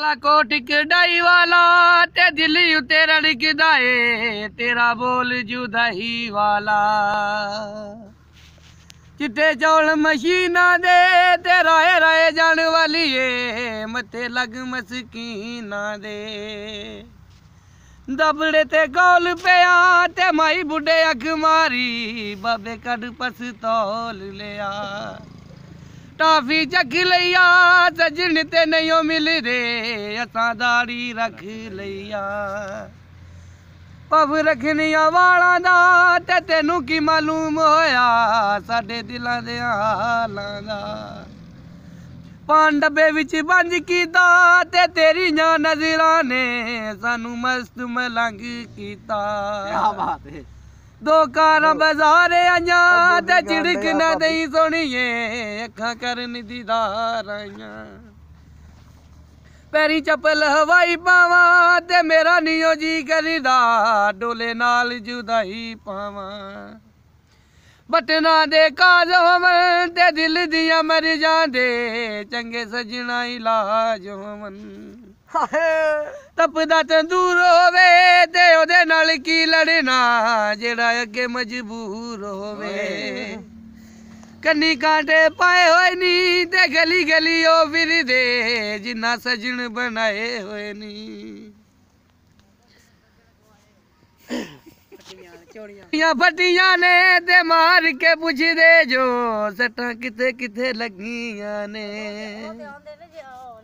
ਕਾਲਾ ਟਿਕ ਡਾਈ ਵਾਲਾ ਤੇ ਦਿੱਲੀ ਉਤੇ ਰੜਕਦਾ ਏ ਤੇਰਾ ਬੋਲ ਜੁਦਾਈ ਵਾਲਾ ਚਿੱਟੇ ਚੌਲ ਮਸ਼ੀਨਾ ਦੇ ਤੇ ਏ ਰਾਏ ਜਾਣ ਵਾਲੀ ਏ ਮਤੇ ਲਗ ਮਸਕੀਨਾ ਦੇ ਦਬੜੇ ਤੇ ਗੋਲ ਪਿਆ ਤੇ ਮਾਈ ਬੁੱਢੇ ਅੱਖ ਮਾਰੀ ਬਾਬੇ ਕੱਢ ਤੋਲ ਲਿਆ ਟਾਫੀ ਜੱਗ ਲਈਆ ਜਜਨ ਤੇ ਨਹੀਂ ਮਿਲ ਰੇ ਅਸਾਂ ਦਾੜੀ ਰੱਖ ਲਈਆ ਪਵ ਰਖਨੀਆਂ ਵਾਲਾਂ ਦਾ ਤੇ ਤੈਨੂੰ ਕੀ ਮਾਲੂਮ ਹੋਇਆ ਸਾਡੇ ਦਿਲਾਂ ਦੇ ਹਾਲਾਂ ਦਾ ਪਾਂਡਬੇ ਵਿੱਚ ਬੰਜ ਕੀਤਾ ਤੇ ਤੇਰੀਆਂ ਨਜ਼ਰਾਂ ਨੇ ਸਾਨੂੰ ਮਸਤ ਮਲੰਗ ਕੀਤਾ ਕੀ ਬਾਤ ਹੈ ਦੋ ਕਾਰਾਂ ਬਜ਼ਾਰੇ ਆਈਆਂ ਤੇ ਚਿੜਕ ਨਾ ਦੇਈ ਸੋਣੀਏ ਅੱਖਾਂ ਕਰਨ ਦੀਦਾਰ ਆਈਆਂ ਪੈਰੀ ਚੱਪਲ ਹਵਾਈ ਪਾਵਾਂ ਤੇ ਮੇਰਾ ਨੀਓ ਜੀ ਕਰਦਾ ਡੋਲੇ ਨਾਲ ਜੁਦਾਈ ਪਾਵਾਂ ਬਟਨਾ ਦੇ ਕਾਜ ਹੋਵਨ ਤੇ ਦਿਲ ਦੀਆਂ ਮਰ ਜਾਂਦੇ ਚੰਗੇ ਸਜਣਾ ਇਲਾਜ ਹੋਵਨ ਤਪਦਾ ਤੰਦੂਰ ਹੋਵੇ ਨਾਲ ਕੀ ਲੜਨਾ ਜਿਹੜਾ ਅੱਗੇ ਮਜਬੂਰ ਹੋਵੇ ਕੰਨੀ ਕਾਂਟੇ ਪਾਏ ਹੋਏ ਨੀ ਤੇ ਗਲੀ ਗਲੀ ਉਹ ਫਿਰਦੇ ਜਿੰਨਾ ਸਜਣ ਬਣਾਏ ਹੋਏ ਨੀ ਚੋੜੀਆਂ ਫੱਟੀਆਂ ਨੇ ਤੇ ਮਾਰ ਕੇ ਪੁੱਛਦੇ ਜੋ ਸੱਟਾਂ ਕਿਤੇ ਕਿਤੇ ਲੱਗੀਆਂ ਨੇ